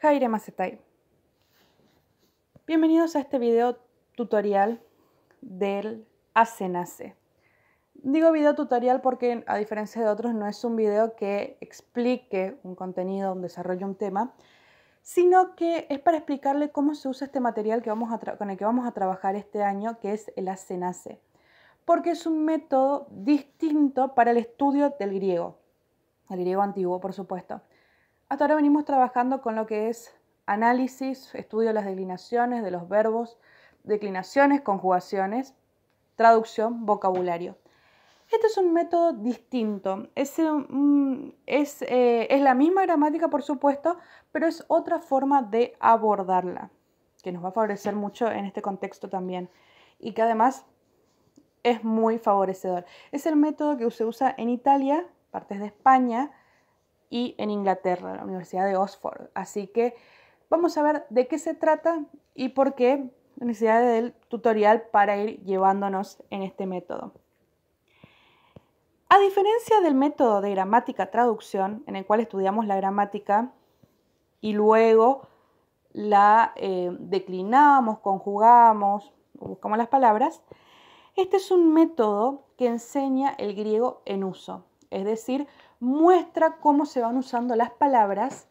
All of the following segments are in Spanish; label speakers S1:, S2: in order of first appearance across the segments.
S1: Jaire Macetay. Bienvenidos a este video tutorial del ACENACE. Digo video tutorial porque a diferencia de otros no es un video que explique un contenido, un desarrollo, un tema, sino que es para explicarle cómo se usa este material que vamos con el que vamos a trabajar este año, que es el ACENACE, porque es un método distinto para el estudio del griego, el griego antiguo por supuesto. Hasta ahora venimos trabajando con lo que es análisis, estudio de las declinaciones, de los verbos, declinaciones, conjugaciones, traducción, vocabulario. Este es un método distinto. Es, eh, eh, es, la misma gramática, por supuesto, pero es otra forma de abordarla, que nos va a favorecer mucho en este contexto también y que además es muy favorecedor. Es el método que se usa en Italia, partes de España, y en Inglaterra, la Universidad de Oxford. Así que vamos a ver de qué se trata y por qué la necesidad del tutorial para ir llevándonos en este método. A diferencia del método de gramática traducción, en el cual estudiamos la gramática y luego la eh, declinamos, conjugamos, buscamos las palabras, este es un método que enseña el griego en uso, es decir, muestra cómo se van usando las palabras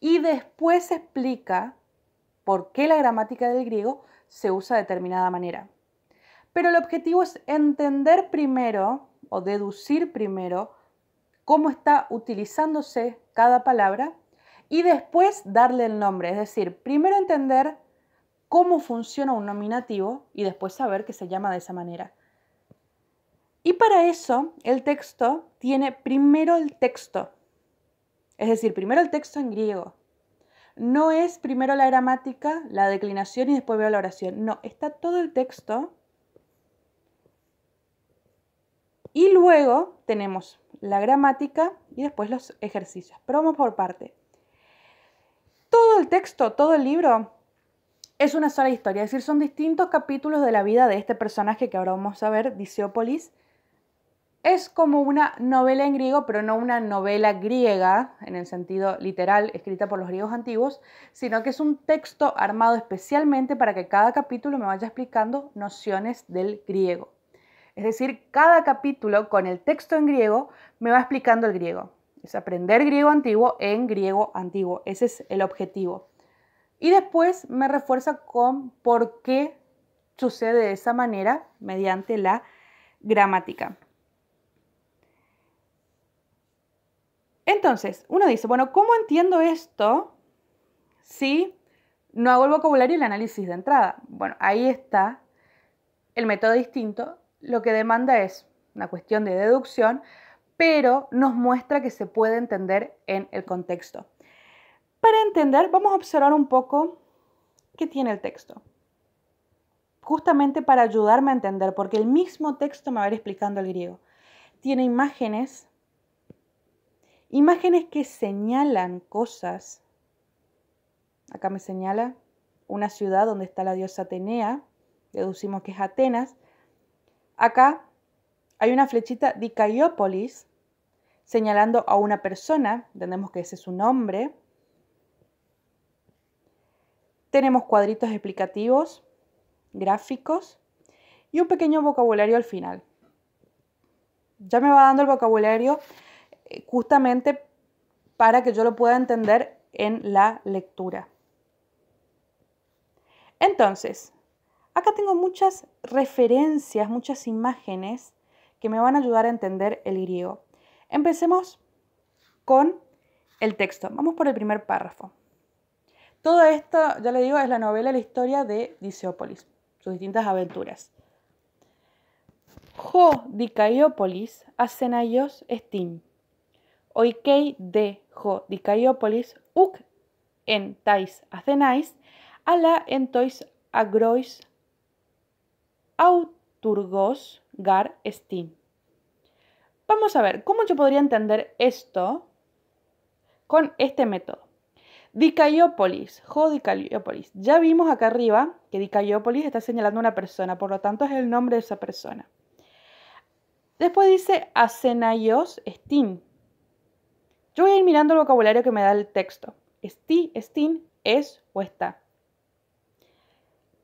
S1: y después explica por qué la gramática del griego se usa de determinada manera. Pero el objetivo es entender primero o deducir primero cómo está utilizándose cada palabra y después darle el nombre. Es decir, primero entender cómo funciona un nominativo y después saber que se llama de esa manera. Y para eso el texto tiene primero el texto, es decir, primero el texto en griego. No es primero la gramática, la declinación y después veo la oración. No, está todo el texto. Y luego tenemos la gramática y después los ejercicios. Pero vamos por parte. Todo el texto, todo el libro es una sola historia, es decir, son distintos capítulos de la vida de este personaje que ahora vamos a ver, Diceópolis es como una novela en griego, pero no una novela griega en el sentido literal escrita por los griegos antiguos, sino que es un texto armado especialmente para que cada capítulo me vaya explicando nociones del griego. Es decir, cada capítulo con el texto en griego me va explicando el griego. Es aprender griego antiguo en griego antiguo. Ese es el objetivo. Y después me refuerza con por qué sucede de esa manera mediante la gramática. Entonces, uno dice, bueno, ¿cómo entiendo esto si no hago el vocabulario y el análisis de entrada? Bueno, ahí está el método distinto. Lo que demanda es una cuestión de deducción, pero nos muestra que se puede entender en el contexto. Para entender, vamos a observar un poco qué tiene el texto. Justamente para ayudarme a entender, porque el mismo texto me va a ir explicando el griego. Tiene imágenes Imágenes que señalan cosas. Acá me señala una ciudad donde está la diosa Atenea, deducimos que es Atenas. Acá hay una flechita Dicaiópolis señalando a una persona, entendemos que ese es su nombre. Tenemos cuadritos explicativos, gráficos y un pequeño vocabulario al final. Ya me va dando el vocabulario eh, justamente para que yo lo pueda entender en la lectura. Entonces, acá tengo muchas referencias, muchas imágenes que me van a ayudar a entender el griego. Empecemos con el texto. Vamos por el primer párrafo. Todo esto, ya le digo, es la novela La historia de Diceópolis, sus distintas aventuras. Jo dicaiópolis asenaios estin oikei de jo Dicaiopolis, uk en tais athenais, ala en tois agrois auturgos gar estin. Vamos a ver, ¿cómo yo podría entender esto con este método? Dicaiópolis, ho Dicaiopolis. Ya vimos acá arriba que Dicaiopolis está señalando una persona, por lo tanto es el nombre de esa persona. Después dice acenaios Estin. Yo voy a ir mirando el vocabulario que me da el texto. Esti, estin, es o está.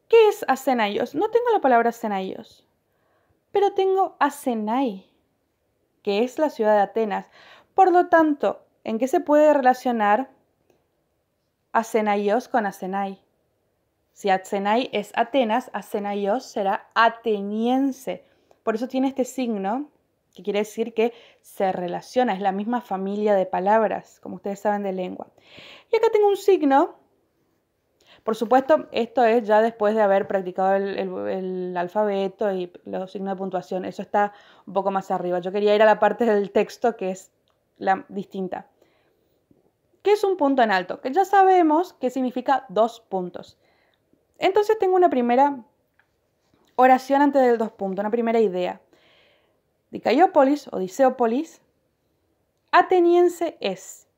S1: ¿Qué es asenaios? No tengo la palabra asenaios, pero tengo asenai, que es la ciudad de Atenas. Por lo tanto, ¿en qué se puede relacionar asenaios con asenai? Si Atenai es Atenas, Acenaios será ateniense. Por eso tiene este signo que quiere decir que se relaciona, es la misma familia de palabras, como ustedes saben de lengua. Y acá tengo un signo. Por supuesto, esto es ya después de haber practicado el, alfabeto y los signos de puntuación. Eso está un poco más arriba. Yo quería ir a la parte del texto que es la distinta. ¿Qué es un punto en alto? Que ya sabemos que significa dos puntos. Entonces tengo una primera oración antes del dos puntos, una primera idea. Dicaiópolis o Diceópolis, ateniense es.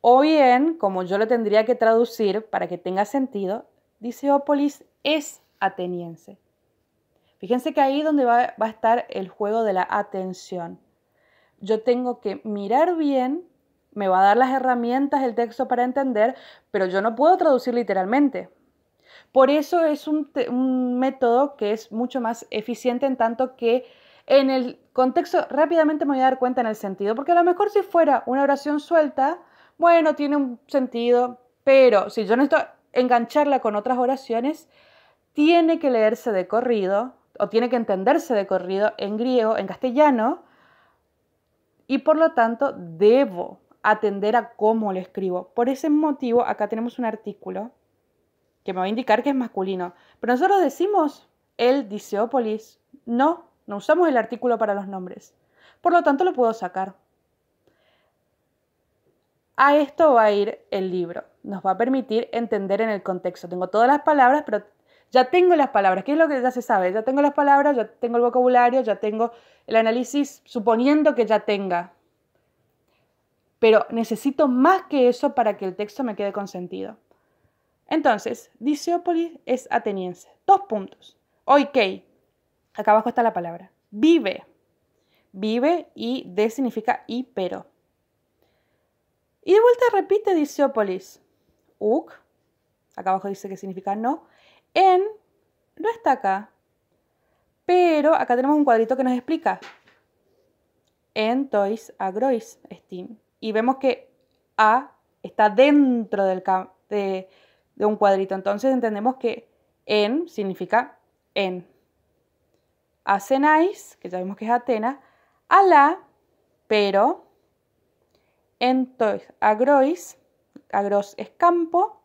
S1: O bien, como yo lo tendría que traducir para que tenga sentido, Diceópolis es ateniense. Fíjense que ahí es donde va, a estar el juego de la atención. Yo tengo que mirar bien, me va a dar las herramientas el texto para entender, pero yo no puedo traducir literalmente. Por eso es un, método que es mucho más eficiente en tanto que en el contexto, rápidamente me voy a dar cuenta en el sentido, porque a lo mejor si fuera una oración suelta, bueno, tiene un sentido, pero si yo no estoy engancharla con otras oraciones, tiene que leerse de corrido o tiene que entenderse de corrido en griego, en castellano, y por lo tanto debo atender a cómo lo escribo. Por ese motivo, acá tenemos un artículo que me va a indicar que es masculino, pero nosotros decimos el Diceópolis, no no usamos el artículo para los nombres. Por lo tanto, lo puedo sacar. A esto va a ir el libro. Nos va a permitir entender en el contexto. Tengo todas las palabras, pero ya tengo las palabras. ¿Qué es lo que ya se sabe? Ya tengo las palabras, ya tengo el vocabulario, ya tengo el análisis, suponiendo que ya tenga. Pero necesito más que eso para que el texto me quede con sentido. Entonces, Diceópolis es ateniense. Dos puntos. Oikei, Acá abajo está la palabra. Vive. Vive y de significa y pero. Y de vuelta repite Disópolis. Uc. Acá abajo dice que significa no. En. No está acá. Pero acá tenemos un cuadrito que nos explica. En tois agrois steam. Y vemos que a está dentro del de un cuadrito. Entonces entendemos que en significa en a que ya vimos que es Atena. a pero, entonces, agrois, agros es campo,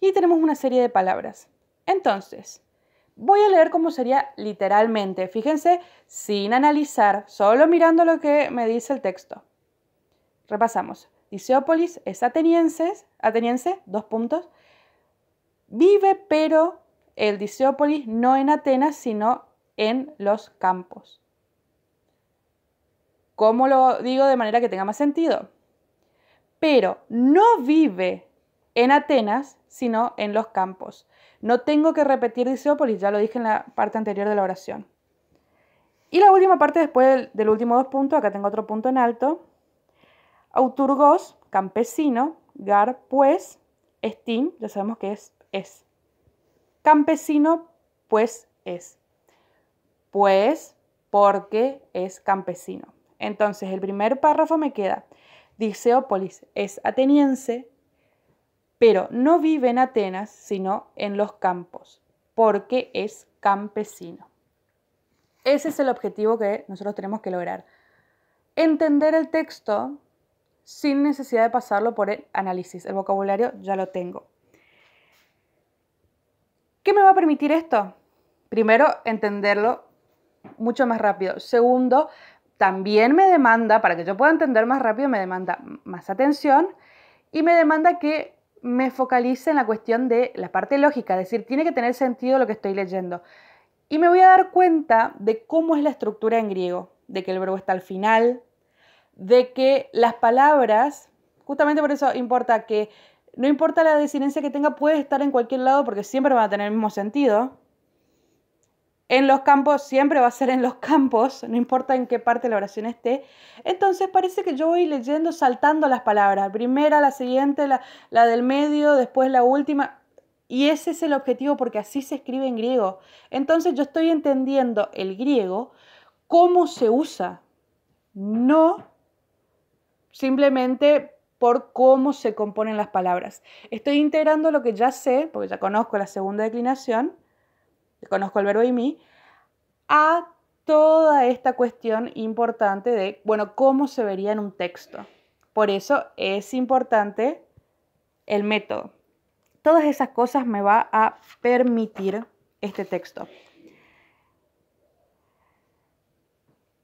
S1: y tenemos una serie de palabras. Entonces, voy a leer cómo sería literalmente, fíjense, sin analizar, solo mirando lo que me dice el texto. Repasamos. Diseópolis es ateniense, ateniense, dos puntos. Vive pero el Diceópolis no en Atenas, sino en los campos. ¿Cómo lo digo de manera que tenga más sentido? Pero no vive en Atenas, sino en los campos. No tengo que repetir Diceópolis, ya lo dije en la parte anterior de la oración. Y la última parte, después del, último dos puntos, acá tengo otro punto en alto. Auturgos, campesino, gar, pues, estín, ya sabemos que es, es Campesino, pues es. Pues porque es campesino. Entonces, el primer párrafo me queda. Diceópolis es ateniense, pero no vive en Atenas, sino en los campos, porque es campesino. Ese es el objetivo que nosotros tenemos que lograr. Entender el texto sin necesidad de pasarlo por el análisis. El vocabulario ya lo tengo. ¿Qué me va a permitir esto? Primero, entenderlo mucho más rápido. Segundo, también me demanda, para que yo pueda entender más rápido, me demanda más atención y me demanda que me focalice en la cuestión de la parte lógica, es decir, tiene que tener sentido lo que estoy leyendo. Y me voy a dar cuenta de cómo es la estructura en griego, de que el verbo está al final, de que las palabras, justamente por eso importa que no importa la disidencia que tenga, puede estar en cualquier lado porque siempre va a tener el mismo sentido. En los campos, siempre va a ser en los campos, no importa en qué parte la oración esté. Entonces parece que yo voy leyendo, saltando las palabras. Primera, la siguiente, la, la del medio, después la última. Y ese es el objetivo porque así se escribe en griego. Entonces yo estoy entendiendo el griego, cómo se usa, no simplemente por cómo se componen las palabras. Estoy integrando lo que ya sé, porque ya conozco la segunda declinación, conozco el verbo y mí, a toda esta cuestión importante de, bueno, cómo se vería en un texto. Por eso es importante el método. Todas esas cosas me va a permitir este texto.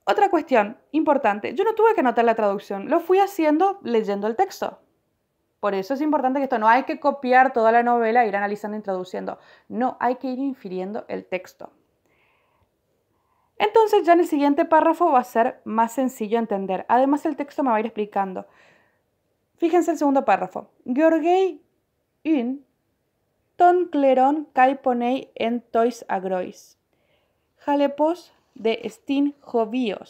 S1: Otra cuestión importante, yo no tuve que anotar la traducción, lo fui haciendo leyendo el texto. Por eso es importante que esto no hay que copiar toda la novela, e ir analizando y traduciendo. No, hay que ir infiriendo el texto. Entonces ya en el siguiente párrafo va a ser más sencillo entender. Además el texto me va a ir explicando. Fíjense el segundo párrafo. Georgei in ton clerón caiponei en tois agrois. Jalepos de Steam hogar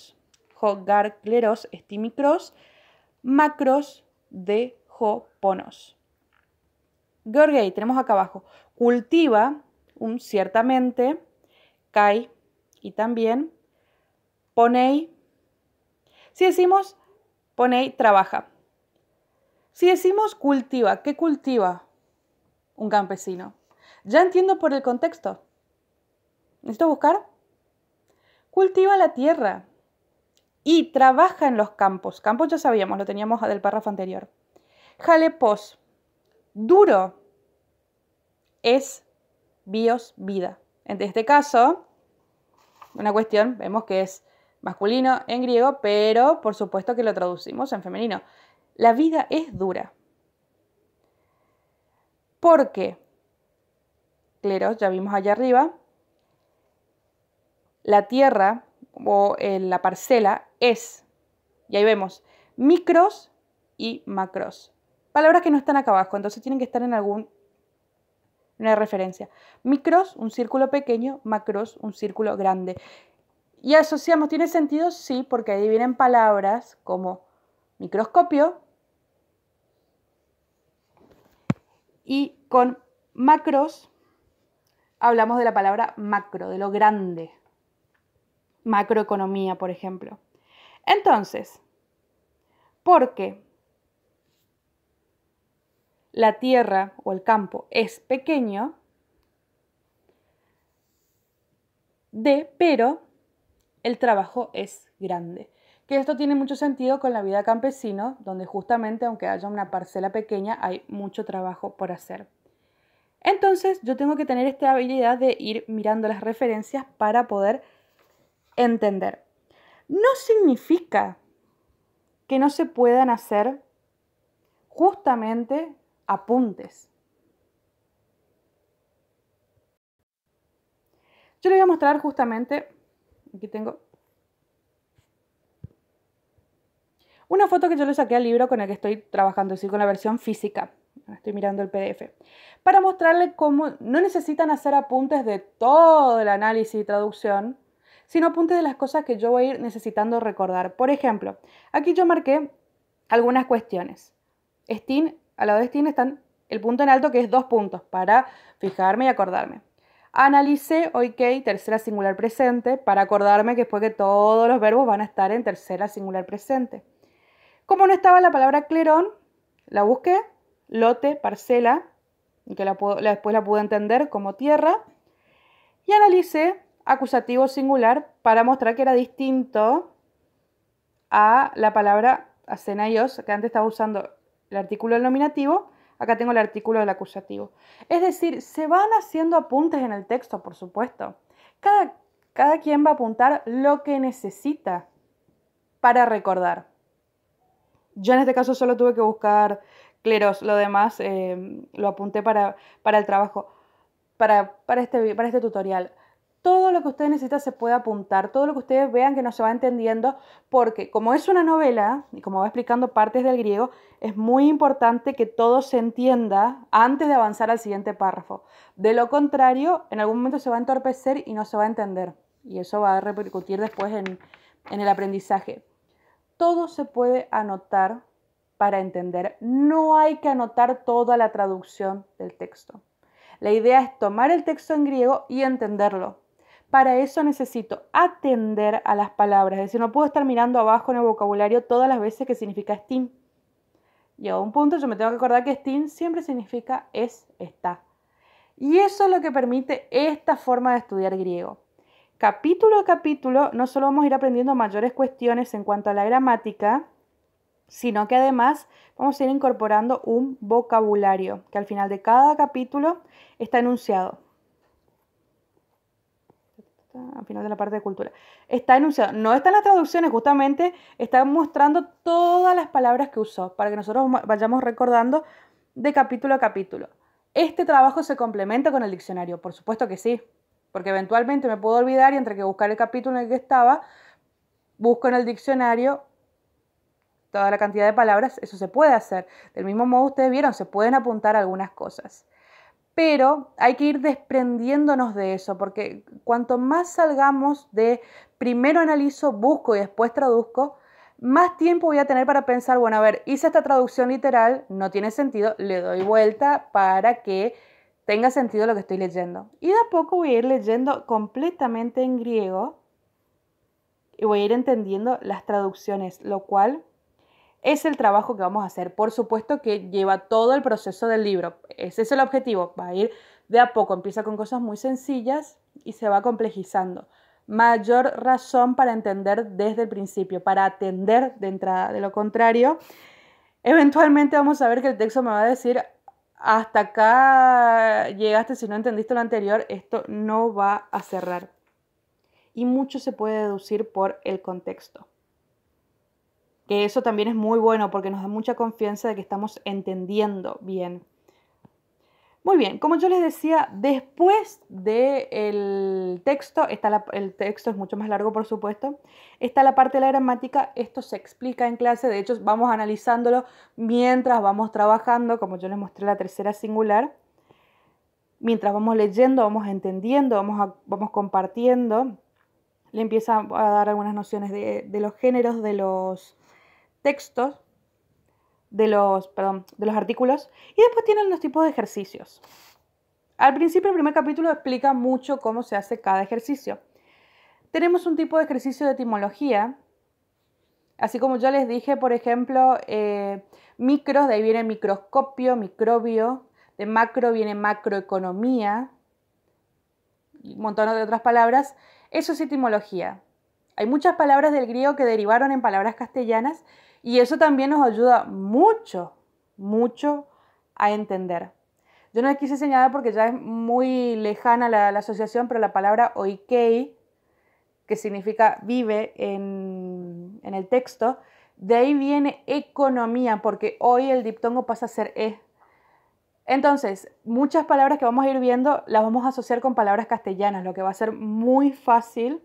S1: Jogarcleros Stimicros, Macros de Joponos. Gorgei, tenemos acá abajo, cultiva un ciertamente, kai y también ponei. Si decimos ponei, trabaja. Si decimos cultiva, ¿qué cultiva un campesino? Ya entiendo por el contexto. ¿Necesito buscar? Cultiva la tierra y trabaja en los campos. Campos ya sabíamos, lo teníamos del párrafo anterior. Jalepos, duro, es bios vida. En este caso, una cuestión, vemos que es masculino en griego, pero por supuesto que lo traducimos en femenino. La vida es dura. ¿Por qué? cleros, ya vimos allá arriba, la tierra o eh, la parcela es, y ahí vemos, micros y macros. Palabras que no están acá abajo, entonces tienen que estar en algún una referencia. Micros, un círculo pequeño, macros, un círculo grande. Y asociamos, ¿tiene sentido? Sí, porque ahí vienen palabras como microscopio y con macros hablamos de la palabra macro, de lo grande macroeconomía, por ejemplo. Entonces, ¿por qué? la tierra o el campo es pequeño, de, pero el trabajo es grande. Que esto tiene mucho sentido con la vida campesino, donde justamente aunque haya una parcela pequeña, hay mucho trabajo por hacer. Entonces yo tengo que tener esta habilidad de ir mirando las referencias para poder entender. No significa que no se puedan hacer justamente apuntes. Yo les voy a mostrar justamente, aquí tengo, una foto que yo le saqué al libro con el que estoy trabajando, es decir, con la versión física. Estoy mirando el PDF. Para mostrarle cómo no necesitan hacer apuntes de todo el análisis y traducción, sino apunte de las cosas que yo voy a ir necesitando recordar. Por ejemplo, aquí yo marqué algunas cuestiones. Steam, al lado de Steam están el punto en alto que es dos puntos para fijarme y acordarme. Analicé, ok, tercera singular presente, para acordarme que después que todos los verbos van a estar en tercera singular presente. Como no estaba la palabra clerón, la busqué, lote, parcela, que la después la pude entender como tierra, y analicé acusativo singular para mostrar que era distinto a la palabra asenaios, que antes estaba usando el artículo del nominativo, acá tengo el artículo del acusativo. Es decir, se van haciendo apuntes en el texto, por supuesto. Cada, cada quien va a apuntar lo que necesita para recordar. Yo en este caso solo tuve que buscar cleros, lo demás eh, lo apunté para, el trabajo, para, este, para este tutorial todo lo que ustedes necesitan se puede apuntar, todo lo que ustedes vean que no se va entendiendo, porque como es una novela, y como va explicando partes del griego, es muy importante que todo se entienda antes de avanzar al siguiente párrafo. De lo contrario, en algún momento se va a entorpecer y no se va a entender, y eso va a repercutir después en, en el aprendizaje. Todo se puede anotar para entender, no hay que anotar toda la traducción del texto. La idea es tomar el texto en griego y entenderlo, para eso necesito atender a las palabras, es decir, no puedo estar mirando abajo en el vocabulario todas las veces que significa Steam. Y a un punto yo me tengo que acordar que Steam siempre significa es, está. Y eso es lo que permite esta forma de estudiar griego. Capítulo a capítulo, no solo vamos a ir aprendiendo mayores cuestiones en cuanto a la gramática, sino que además vamos a ir incorporando un vocabulario que al final de cada capítulo está enunciado está final de la parte de cultura. Está enunciado, no está en las traducciones, justamente está mostrando todas las palabras que usó para que nosotros vayamos recordando de capítulo a capítulo. Este trabajo se complementa con el diccionario, por supuesto que sí, porque eventualmente me puedo olvidar y entre que buscar el capítulo en el que estaba, busco en el diccionario toda la cantidad de palabras, eso se puede hacer. Del mismo modo ustedes vieron, se pueden apuntar algunas cosas pero hay que ir desprendiéndonos de eso, porque cuanto más salgamos de primero analizo, busco y después traduzco, más tiempo voy a tener para pensar, bueno, a ver, hice esta traducción literal, no tiene sentido, le doy vuelta para que tenga sentido lo que estoy leyendo. Y de a poco voy a ir leyendo completamente en griego y voy a ir entendiendo las traducciones, lo cual es el trabajo que vamos a hacer. Por supuesto que lleva todo el proceso del libro. Ese es el objetivo. Va a ir de a poco. Empieza con cosas muy sencillas y se va complejizando. Mayor razón para entender desde el principio, para atender de entrada. De lo contrario, eventualmente vamos a ver que el texto me va a decir, hasta acá llegaste, si no entendiste lo anterior, esto no va a cerrar. Y mucho se puede deducir por el contexto que eso también es muy bueno porque nos da mucha confianza de que estamos entendiendo bien. Muy bien, como yo les decía, después del texto, está el texto es mucho más largo por supuesto, está la parte de la gramática, esto se explica en clase, de hecho vamos analizándolo mientras vamos trabajando, como yo les mostré la tercera singular, mientras vamos leyendo, vamos entendiendo, vamos, vamos compartiendo, le empieza a dar algunas nociones de los géneros, de los textos, de los, artículos, y después tienen los tipos de ejercicios. Al principio, el primer capítulo explica mucho cómo se hace cada ejercicio. Tenemos un tipo de ejercicio de etimología, así como yo les dije, por ejemplo, eh, micros, de ahí viene microscopio, microbio, de macro viene macroeconomía, y un montón de otras palabras. Eso es etimología. Hay muchas palabras del griego que derivaron en palabras castellanas y eso también nos ayuda mucho, mucho a entender. Yo no quise señalar porque ya es muy lejana la, asociación, pero la palabra oikei, que significa vive en, en el texto, de ahí viene economía, porque hoy el diptongo pasa a ser e. Entonces, muchas palabras que vamos a ir viendo las vamos a asociar con palabras castellanas, lo que va a ser muy fácil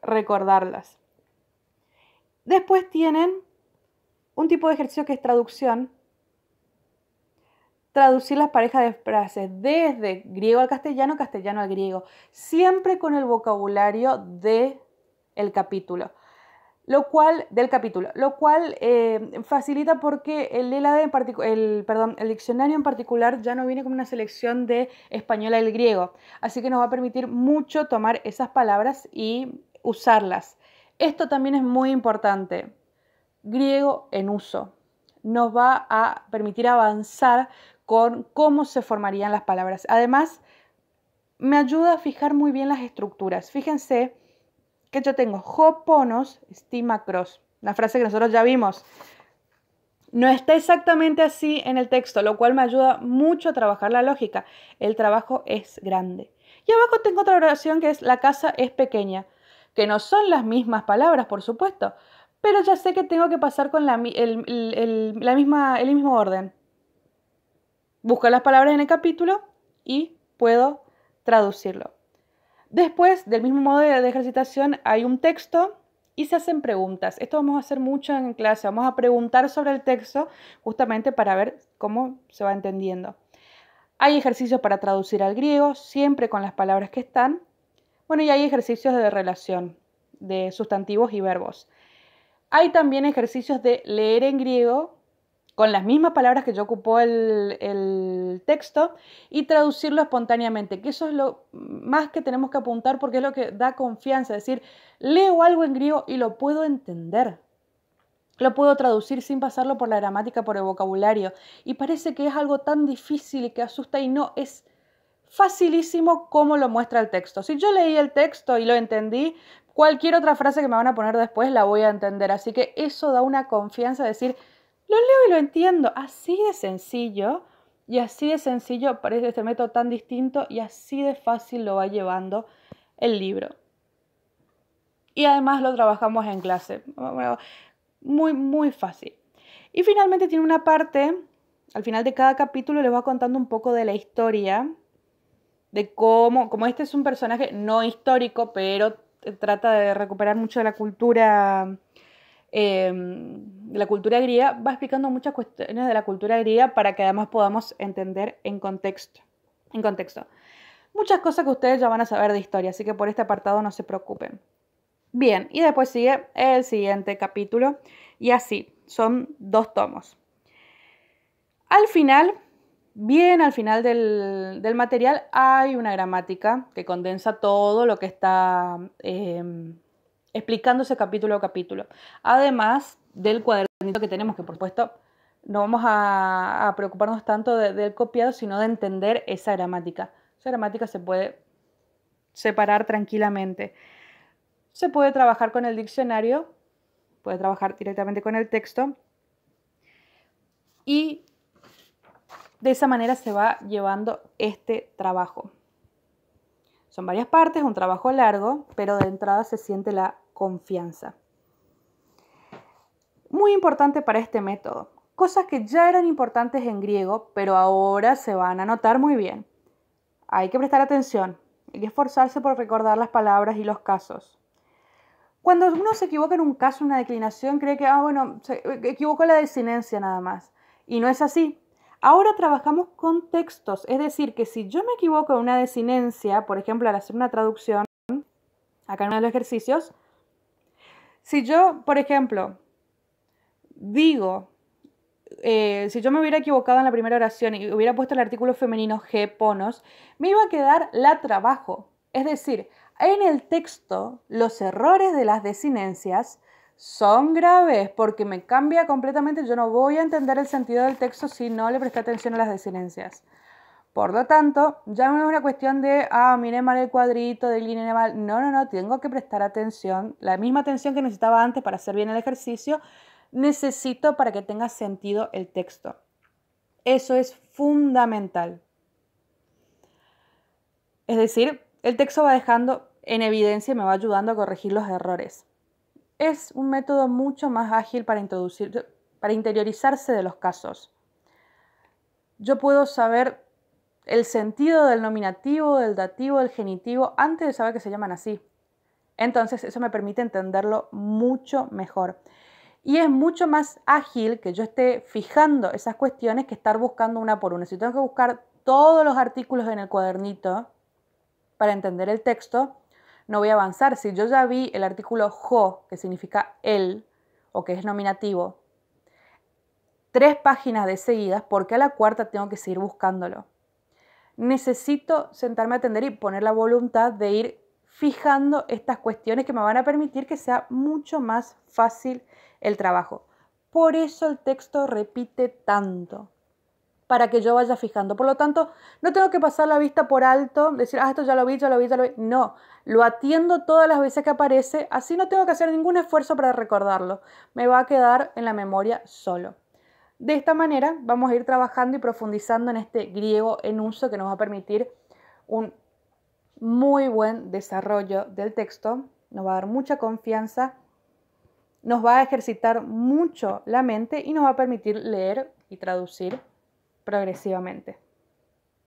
S1: recordarlas. Después tienen un tipo de ejercicio que es traducción, traducir las parejas de frases desde griego al castellano, castellano al griego, siempre con el vocabulario de el capítulo. Lo cual, del capítulo, lo cual eh, facilita porque el, el, el diccionario en particular ya no viene con una selección de español al griego, así que nos va a permitir mucho tomar esas palabras y usarlas. Esto también es muy importante griego en uso. Nos va a permitir avanzar con cómo se formarían las palabras. Además, me ayuda a fijar muy bien las estructuras. Fíjense que yo tengo hoponos, estima cross, una frase que nosotros ya vimos. No está exactamente así en el texto, lo cual me ayuda mucho a trabajar la lógica. El trabajo es grande. Y abajo tengo otra oración que es la casa es pequeña, que no son las mismas palabras, por supuesto, pero ya sé que tengo que pasar con la, el, misma, el mismo orden. Busco las palabras en el capítulo y puedo traducirlo. Después, del mismo modo de ejercitación, hay un texto y se hacen preguntas. Esto vamos a hacer mucho en clase. Vamos a preguntar sobre el texto justamente para ver cómo se va entendiendo. Hay ejercicios para traducir al griego, siempre con las palabras que están. Bueno, y hay ejercicios de relación de sustantivos y verbos. Hay también ejercicios de leer en griego con las mismas palabras que yo ocupó el, el, texto y traducirlo espontáneamente, que eso es lo más que tenemos que apuntar porque es lo que da confianza, es decir, leo algo en griego y lo puedo entender. Lo puedo traducir sin pasarlo por la gramática, por el vocabulario. Y parece que es algo tan difícil y que asusta y no es facilísimo como lo muestra el texto. Si yo leí el texto y lo entendí, Cualquier otra frase que me van a poner después la voy a entender. Así que eso da una confianza de decir, lo leo y lo entiendo. Así de sencillo. Y así de sencillo parece este método tan distinto y así de fácil lo va llevando el libro. Y además lo trabajamos en clase. Muy, muy fácil. Y finalmente tiene una parte, al final de cada capítulo les va contando un poco de la historia, de cómo, como este es un personaje no histórico, pero trata de recuperar mucho de la cultura, em, la cultura griega, va explicando muchas cuestiones de la cultura griega para que además podamos entender en contexto. En contexto. Muchas cosas que ustedes ya van a saber de historia, así que por este apartado no se preocupen. Bien, y después sigue el siguiente capítulo, y así, son dos tomos. Al final Bien, al final del, material hay una gramática que condensa todo lo que está em, explicándose capítulo a capítulo. Además del cuadernito que tenemos, que por supuesto no vamos a, preocuparnos tanto del copiado, sino de entender esa gramática. Esa gramática se puede separar tranquilamente. Se puede trabajar con el diccionario, puede trabajar directamente con el texto. Y de esa manera se va llevando este trabajo. Son varias partes, un trabajo largo, pero de entrada se siente la confianza. Muy importante para este método, cosas que ya eran importantes en griego, pero ahora se van a notar muy bien. Hay que prestar atención, hay que esforzarse por recordar las palabras y los casos. Cuando uno se equivoca en un caso, una declinación, cree que, ah, bueno, se eh, equivocó la desinencia nada más. Y no es así. Ahora trabajamos con textos, es decir, que si yo me equivoco en una desinencia, por ejemplo, al hacer una traducción, acá en uno de los ejercicios, si yo, por ejemplo, digo, eh, si yo me hubiera equivocado en la primera oración y hubiera puesto el artículo femenino G, ponos, me iba a quedar la trabajo. Es decir, en el texto, los errores de las desinencias son graves porque me cambia completamente, yo no voy a entender el sentido del texto si no le presté atención a las desinencias. Por lo tanto, ya no es una cuestión de, ah, mire mal el cuadrito, de línea mal. No, no, no, tengo que prestar atención, la misma atención que necesitaba antes para hacer bien el ejercicio, necesito para que tenga sentido el texto. Eso es fundamental. Es decir, el texto va dejando en evidencia y me va ayudando a corregir los errores es un método mucho más ágil para, introducir, para interiorizarse de los casos. Yo puedo saber el sentido del nominativo, del dativo, del genitivo, antes de saber que se llaman así. Entonces eso me permite entenderlo mucho mejor. Y es mucho más ágil que yo esté fijando esas cuestiones que estar buscando una por una. Si tengo que buscar todos los artículos en el cuadernito para entender el texto, no voy a avanzar. Si yo ya vi el artículo jo, que significa él, o que es nominativo, tres páginas de seguidas, porque a la cuarta tengo que seguir buscándolo? Necesito sentarme a atender y poner la voluntad de ir fijando estas cuestiones que me van a permitir que sea mucho más fácil el trabajo. Por eso el texto repite tanto para que yo vaya fijando. Por lo tanto, no tengo que pasar la vista por alto, decir, ah, esto ya lo vi, ya lo vi, ya lo vi. No, lo atiendo todas las veces que aparece, así no tengo que hacer ningún esfuerzo para recordarlo. Me va a quedar en la memoria solo. De esta manera vamos a ir trabajando y profundizando en este griego en uso que nos va a permitir un muy buen desarrollo del texto, nos va a dar mucha confianza, nos va a ejercitar mucho la mente y nos va a permitir leer y traducir progresivamente.